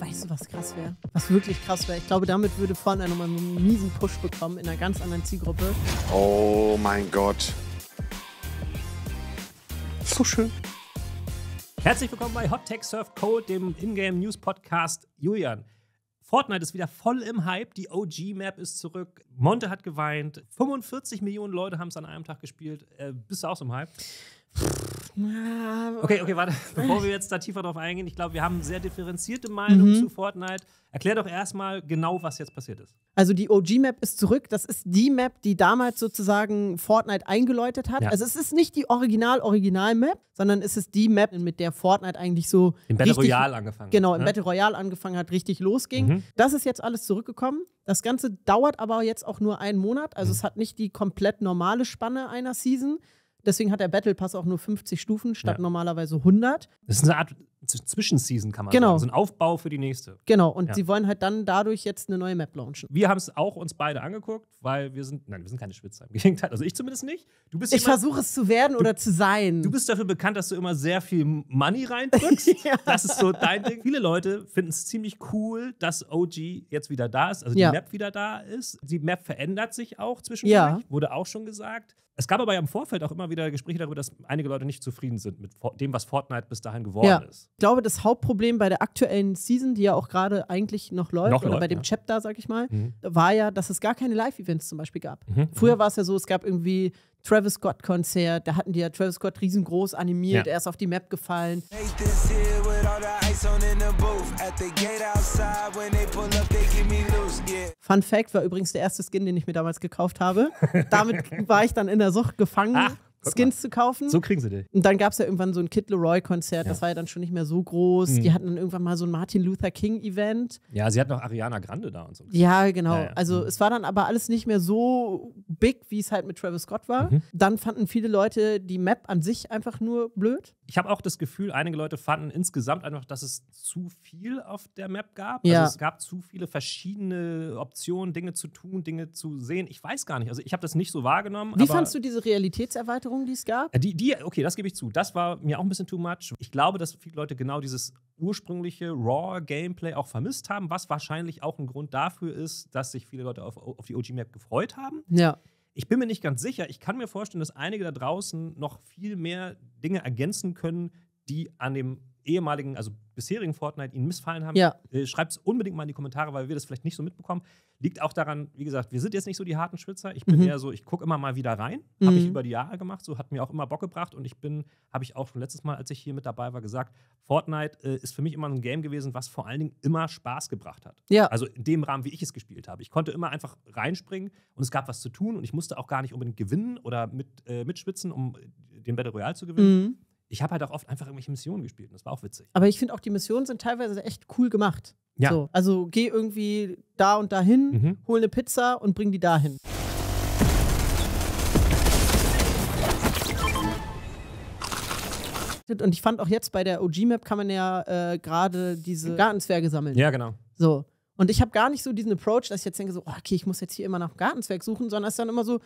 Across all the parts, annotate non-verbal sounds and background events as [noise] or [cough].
Weißt du, was krass wäre? Was wirklich krass wäre? Ich glaube, damit würde Fun nochmal einen miesen Push bekommen in einer ganz anderen Zielgruppe. Oh mein Gott. So schön. Herzlich willkommen bei Hot Tech Surf Code, dem Ingame News Podcast. Julian, Fortnite ist wieder voll im Hype. Die OG-Map ist zurück. Monte hat geweint. 45 Millionen Leute haben es an einem Tag gespielt. Äh, bist du auch so im Hype? Okay, okay, warte. [laughs] Bevor wir jetzt da tiefer drauf eingehen, ich glaube, wir haben sehr differenzierte Meinungen mhm. zu Fortnite. Erklär doch erstmal genau, was jetzt passiert ist. Also die OG-Map ist zurück. Das ist die Map, die damals sozusagen Fortnite eingeläutet hat. Ja. Also es ist nicht die Original-Original-Map, sondern es ist die Map, mit der Fortnite eigentlich so. Im Battle richtig, Royale angefangen Genau, im ne? Battle Royale angefangen hat, richtig losging. Mhm. Das ist jetzt alles zurückgekommen. Das Ganze dauert aber jetzt auch nur einen Monat. Also mhm. es hat nicht die komplett normale Spanne einer Season, Deswegen hat der Battle Pass auch nur 50 Stufen statt ja. normalerweise 100. Das ist eine Art Zwischenseason kann man genau. sagen. So ein Aufbau für die nächste. Genau, und ja. sie wollen halt dann dadurch jetzt eine neue Map launchen. Wir haben es auch uns beide angeguckt, weil wir sind, nein, wir sind keine Schwitzer. Im [laughs] Gegenteil, also ich zumindest nicht. Du bist ich versuche es zu werden du, oder zu sein. Du bist dafür bekannt, dass du immer sehr viel Money reindrückst. [laughs] ja. Das ist so dein Ding. Viele Leute finden es ziemlich cool, dass OG jetzt wieder da ist, also die Map wieder da ist. Die Map verändert sich auch zwischendurch, wurde auch schon gesagt. Es gab aber ja im Vorfeld auch immer wieder Gespräche darüber, dass einige Leute nicht zufrieden sind mit dem, was Fortnite bis dahin geworden ist glaube, das Hauptproblem bei der aktuellen Season, die ja auch gerade eigentlich noch läuft, noch oder läuft, bei dem ja. Chapter, sag ich mal, mhm. war ja, dass es gar keine Live-Events zum Beispiel gab. Mhm. mhm. Früher war es ja so, es gab irgendwie Travis Scott-Konzert, da hatten die ja Travis Scott riesengroß animiert, ja. er ist auf die Map gefallen. Fun Fact war übrigens der erste Skin, den ich mir damals gekauft habe. [laughs] Damit war ich dann in der Sucht gefangen. Ach Skins zu kaufen. So kriegen sie dich. Und dann gab es ja irgendwann so ein Kid Leroy-Konzert, ja. das war ja dann schon nicht mehr so groß. Mhm. Die hatten dann irgendwann mal so ein Martin Luther King-Event. Ja, sie hatten auch Ariana Grande da und so. Ja, genau. Ja, ja. Also mhm. es war dann aber alles nicht mehr so big, wie es halt mit Travis Scott war. Mhm. Dann fanden viele Leute die Map an sich einfach nur blöd. Ich habe auch das Gefühl, einige Leute fanden insgesamt einfach, dass es zu viel auf der Map gab. Ja. Also es gab zu viele verschiedene Optionen, Dinge zu tun, Dinge zu sehen. Ich weiß gar nicht. Also ich habe das nicht so wahrgenommen. Wie fandst du diese Realitätserweiterung? Erweiterungen, die es gab? Äh, die, die, okay, das gebe ich zu. Das war mir auch ein bisschen too much. Ich glaube, dass viele Leute genau dieses ursprüngliche Raw-Gameplay auch vermisst haben, was wahrscheinlich auch ein Grund dafür ist, dass sich viele Leute auf, auf die OG-Map gefreut haben. Ja. Ich bin mir nicht ganz sicher. Ich kann mir vorstellen, dass einige da draußen noch viel mehr Dinge ergänzen können, die an dem ehemaligen, also bisherigen Fortnite Ihnen missfallen haben. Ja. Äh, Schreibt es unbedingt mal in die Kommentare, weil wir das vielleicht nicht so mitbekommen. Liegt auch daran, wie gesagt, wir sind jetzt nicht so die harten Schwitzer. Ich bin mhm. eher so, ich gucke immer mal wieder rein. Mhm. Habe ich über die Jahre gemacht, so hat mir auch immer Bock gebracht. Und ich bin, habe ich auch schon letztes Mal, als ich hier mit dabei war, gesagt, Fortnite äh, ist für mich immer ein Game gewesen, was vor allen Dingen immer Spaß gebracht hat. Ja. Also in dem Rahmen, wie ich es gespielt habe. Ich konnte immer einfach reinspringen und es gab was zu tun und ich musste auch gar nicht unbedingt gewinnen oder mit, äh, mitschwitzen, um den Battle Royale zu gewinnen. Mhm ich habe halt auch oft einfach irgendwelche Missionen gespielt und das war auch witzig. Aber ich finde auch, die Missionen sind teilweise echt cool gemacht. Ja. So, also geh irgendwie da und dahin, mhm. hol eine Pizza und bring die dahin. Und ich fand auch jetzt bei der OG-Map kann man ja äh, gerade diese Gartenzwerge sammeln. Ja, genau. So. Und ich habe gar nicht so diesen Approach, dass ich jetzt denke, so, oh, okay, ich muss jetzt hier immer nach dem Gartenzwerg suchen, sondern es ist dann immer so,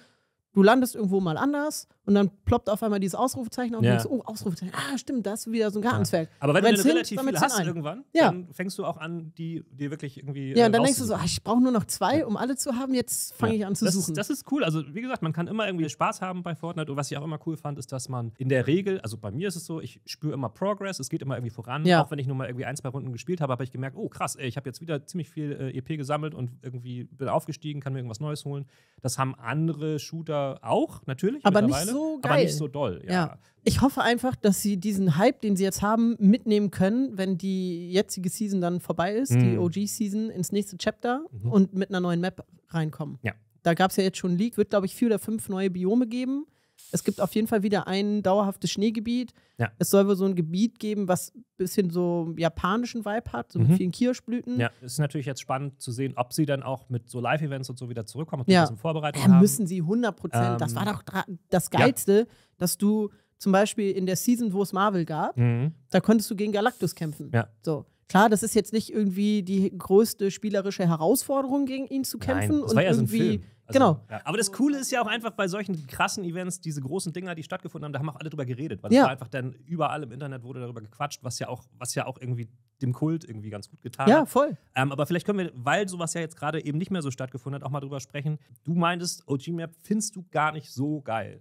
du landest irgendwo mal anders und dann ploppt auf einmal dieses Ausrufezeichen auf ja. und denkst, oh, Ausrufezeichen, ah, stimmt, das ist wieder so ein Gartenzwerg. Ja. Aber wenn du hin, relativ viel hast irgendwann, ja. dann fängst du auch an, die dir wirklich irgendwie. Ja, äh, und dann denkst du so, ach, ah, ich brauche nur noch zwei, um alle zu haben, jetzt fange ich an zu das suchen. Ist, das ist cool. Also, wie gesagt, man kann immer irgendwie Spaß haben bei Fortnite. Und was ich auch immer cool fand, ist, dass man in der Regel, also bei mir ist es so, ich spüre immer Progress, es geht immer irgendwie voran. Auch wenn ich nur mal irgendwie ein, zwei Runden gespielt habe, habe ich gemerkt, oh krass, ey, ich habe jetzt wieder ziemlich viel äh, EP gesammelt und irgendwie bin aufgestiegen, kann mir irgendwas Neues holen. Das haben andere Shooter auch, natürlich. Aber nicht so geil. Aber nicht so doll, ja. ja. Ich hoffe einfach, dass sie diesen Hype, den sie jetzt haben, mitnehmen können, wenn die jetzige Season dann vorbei ist, mhm. die OG-Season, ins nächste Chapter mhm. und mit einer neuen Map reinkommen. Ja. Da gab es ja jetzt schon einen Leak, wird, glaube ich, vier oder fünf neue Biome geben. Es gibt auf jeden Fall wieder ein dauerhaftes Schneegebiet. Ja. Es soll wohl so ein Gebiet geben, was ein bisschen so japanischen Vibe hat, so mhm. mit vielen Kirschblüten. Ja, es ist natürlich jetzt spannend zu sehen, ob sie dann auch mit so Live-Events und so wieder zurückkommen, und sie ja. das Vorbereitung ja, müssen sie 100 Prozent. Ähm, das war ähm, doch das Geilste, ja. dass du zum Beispiel in der Season, wo es Marvel gab, mhm. da konntest du gegen Galactus kämpfen. Ja. So. Klar, das ist jetzt nicht irgendwie die größte spielerische Herausforderung, gegen ihn zu kämpfen. Nein, das und war ja irgendwie so ein Film. Also, genau. Ja. Aber das Coole ist ja auch einfach bei solchen krassen Events, diese großen Dinger, die stattgefunden haben, da haben auch alle drüber geredet. Weil ja. es war einfach dann überall im Internet wurde darüber gequatscht, was ja auch, was ja auch irgendwie dem Kult irgendwie ganz gut getan hat. Ja, voll. Ähm, aber vielleicht können wir, weil sowas ja jetzt gerade eben nicht mehr so stattgefunden hat, auch mal drüber sprechen. Du meintest, OG Map findest du gar nicht so geil.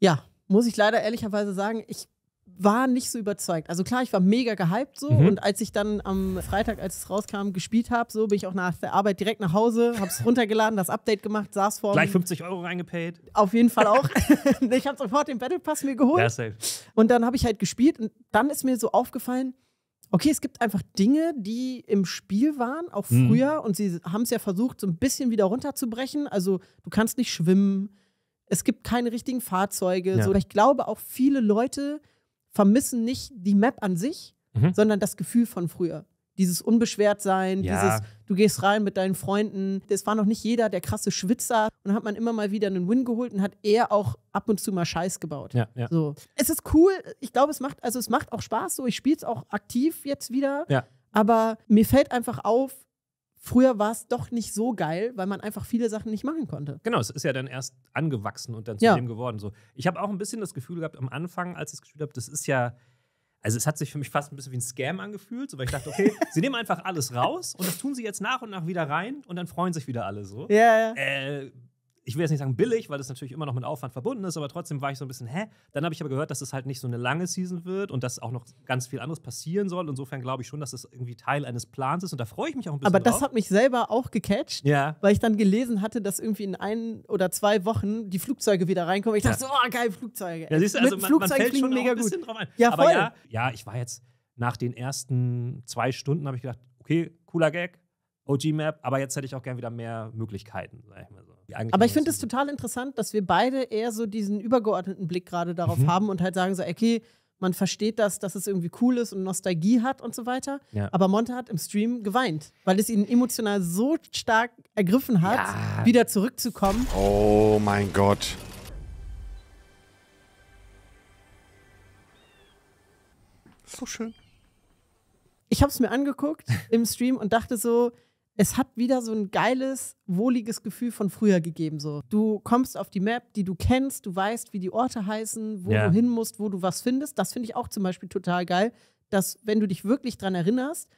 Ja, muss ich leider ehrlicherweise sagen, ich war nicht so überzeugt. Also klar, ich war mega gehypt so mhm. und als ich dann am Freitag, als es rauskam, gespielt habe, so bin ich auch nach der Arbeit direkt nach Hause, habe es [laughs] runtergeladen, das Update gemacht, saß vor Gleich 50 Euro reingepayt. Auf jeden Fall auch. [laughs] [laughs] ich habe sofort den Battle Pass mir geholt. Ja, Und dann habe ich halt gespielt und dann ist mir so aufgefallen, okay, es gibt einfach Dinge, die im Spiel waren, auch mhm. früher, mhm. und sie haben es ja versucht, so ein bisschen wieder runterzubrechen. Also du kannst nicht schwimmen, es gibt keine richtigen Fahrzeuge. Ja. So, ich glaube auch viele Leute vermissen nicht die Map an sich, mhm. sondern das Gefühl von früher. Dieses Unbeschwertsein, ja. dieses, du gehst rein mit deinen Freunden. Das war noch nicht jeder der krasse Schwitzer. Und hat man immer mal wieder einen Win geholt und hat eher auch ab und zu mal Scheiß gebaut. Ja, ja. So. Es ist cool. Ich glaube, es macht, also es macht auch Spaß so. Ich spiele es auch aktiv jetzt wieder. Ja. Aber mir fällt einfach auf, früher war es doch nicht so geil, weil man einfach viele Sachen nicht machen konnte. Genau, es ist ja dann erst angewachsen und dann zu ja. dem geworden. So. Ich habe auch ein bisschen das Gefühl gehabt am Anfang, als ich es gespielt habe, das ist ja. Also es hat sich für mich fast ein bisschen wie ein Scam angefühlt, so, weil ich dachte, okay, [laughs] sie nehmen einfach alles raus und das tun sie jetzt nach und nach wieder rein und dann freuen sich wieder alle so. Ja, ja. Äh, ich will jetzt nicht sagen billig, weil das natürlich immer noch mit Aufwand verbunden ist, aber trotzdem war ich so ein bisschen, hä? Dann habe ich aber gehört, dass es das halt nicht so eine lange Season wird und dass auch noch ganz viel anderes passieren soll. Insofern glaube ich schon, dass das irgendwie Teil eines Plans ist und da freue ich mich auch ein bisschen. Aber das drauf. hat mich selber auch gecatcht, ja. weil ich dann gelesen hatte, dass irgendwie in ein oder zwei Wochen die Flugzeuge wieder reinkommen. Ich dachte ja. so, oh, geil, Flugzeuge. Ja, siehst du, also Mit man, Flugzeug man fällt schon mega ein gut. drauf ein. Ja, aber Ja, ja, ich war jetzt nach den ersten zwei Stunden, habe ich gedacht, okay, cooler Gag, OG-Map, aber jetzt hätte ich auch gern wieder mehr Möglichkeiten, sag ich mal so. Aber ich finde es total interessant, dass wir beide eher so diesen übergeordneten Blick gerade darauf mhm. haben und halt sagen so, okay, man versteht das, dass es irgendwie cool ist und Nostalgie hat und so weiter. Ja. Aber Monte hat im Stream geweint, weil es ihn emotional so stark ergriffen hat, ja. wieder zurückzukommen. Oh mein Gott. So schön. Ich habe es mir angeguckt im Stream und dachte so, es hat wieder so ein geiles, wohliges Gefühl von früher gegeben. So. Du kommst auf die Map, die du kennst, du weißt, wie die Orte heißen, wo ja. du hin musst, wo du was findest. Das finde ich auch zum Beispiel total geil, dass wenn du dich wirklich dran erinnerst,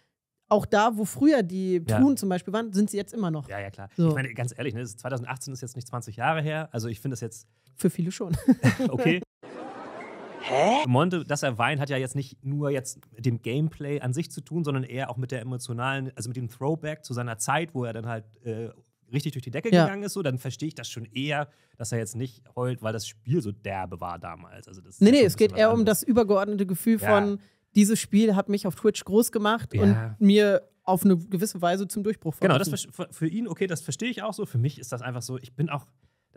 auch da, wo früher die Truhen ja. zum Beispiel waren, sind sie jetzt immer noch. Ja, ja, klar. So. Ich meine, ganz ehrlich, ne, 2018 ist jetzt nicht 20 Jahre her. Also ich finde das jetzt. Für viele schon. [laughs] okay. [laughs] Hä? Monte, dass er weint, hat ja jetzt nicht nur jetzt mit dem Gameplay an sich zu tun, sondern eher auch mit der emotionalen, also mit dem Throwback zu seiner Zeit, wo er dann halt äh, richtig durch die Decke ja. gegangen ist, so, dann verstehe ich das schon eher, dass er jetzt nicht heult, weil das Spiel so derbe war damals. Also das nee, nee, es geht eher anderes. um das übergeordnete Gefühl ja. von, dieses Spiel hat mich auf Twitch groß gemacht ja. und mir auf eine gewisse Weise zum Durchbruch verholfen. Genau, das für, für ihn, okay, das verstehe ich auch so. Für mich ist das einfach so, ich bin auch,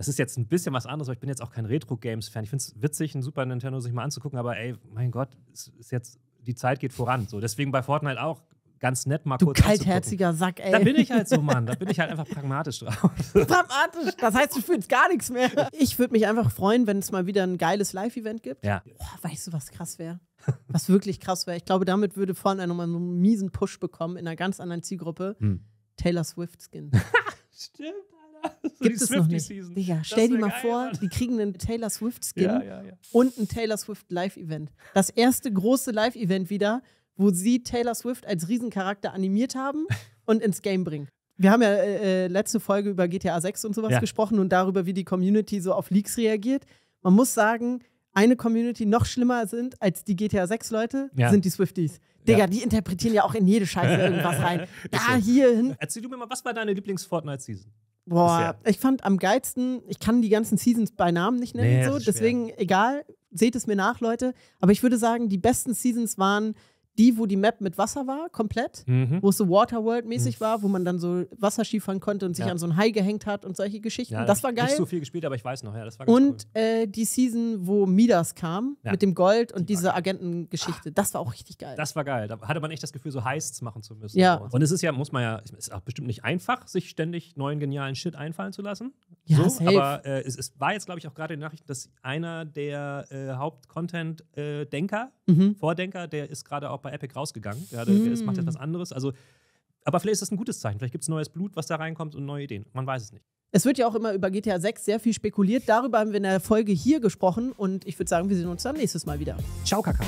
das ist jetzt ein bisschen was anderes, weil ich bin jetzt auch kein Retro-Games-Fan. Ich finde es witzig, einen Super Nintendo sich mal anzugucken, aber ey, mein Gott, ist jetzt, die Zeit geht voran. So, deswegen bei Fortnite auch ganz nett mal du kurz. Du kaltherziger Sack, ey. Da bin ich halt so, [laughs] Mann. Da bin ich halt einfach pragmatisch drauf. pragmatisch. Das heißt, du fühlst gar nichts mehr. Ich würde mich einfach freuen, wenn es mal wieder ein geiles Live-Event gibt. Ja. Oh, weißt du, was krass wäre? Was wirklich krass wäre. Ich glaube, damit würde Fortnite nochmal so einen miesen Push bekommen in einer ganz anderen Zielgruppe. Hm. Taylor Swift-Skin. [laughs] Stimmt. [laughs] so Gibt es noch nicht. Season. Digga, stell dir mal vor, Mann. die kriegen einen Taylor Swift-Skin ja, ja, ja. und ein Taylor Swift-Live-Event. Das erste große Live-Event wieder, wo sie Taylor Swift als Riesencharakter animiert haben [laughs] und ins Game bringen. Wir haben ja äh, äh letzte Folge über GTA 6 und sowas gesprochen und darüber, wie die Community so auf Leaks reagiert. Man muss sagen, eine Community noch schlimmer sind als die GTA 6 Leute, sind die Swifties. Digga, ja. die interpretieren ja auch in jede Scheiße irgendwas rein. [laughs] da, hier hin. Erzähl du mir mal, was war deine Lieblings-Fortnite-Season? Boah, ja ich fand am geilsten, ich kann die ganzen Seasons bei Namen nicht nennen, nee, so, deswegen egal, seht es mir nach, Leute. Aber ich würde sagen, die besten Seasons waren die, wo die Map mit Wasser war, komplett, mhm. wo es so Waterworld-mäßig mhm. war, wo man dann so Wasserski fahren konnte und sich ja. an so ein Hai gehängt hat und solche Geschichten. Ja, das war geil. Nicht so viel gespielt, aber ich weiß noch, ja, das war Und cool. äh, die Season, wo Midas kam ja. mit dem Gold und die diese Agentengeschichte, ah. das war auch richtig geil. Das war geil. Da hatte man echt das Gefühl, so Heists machen zu müssen. Ja. Und es ist ja, muss man ja, es ist auch bestimmt nicht einfach, sich ständig neuen genialen Shit einfallen zu lassen. Ja, so, safe. aber äh, es, es, war jetzt, glaube ich, auch gerade in den Nachrichten, dass einer der äh, Haupt-Content-Denker, äh, mhm. Vordenker, der ist gerade auch bei Epic rausgegangen. Der, mhm. der ist, macht jetzt mm. was anderes. Also, aber vielleicht ist das ein gutes Zeichen. Vielleicht gibt es neues Blut, was da reinkommt und neue Ideen. Man weiß es nicht. Es wird ja auch immer über GTA 6 sehr viel spekuliert. Darüber haben wir in der Folge hier gesprochen und ich würde sagen, wir sehen uns dann nächstes Mal wieder. Ciao, Kakao.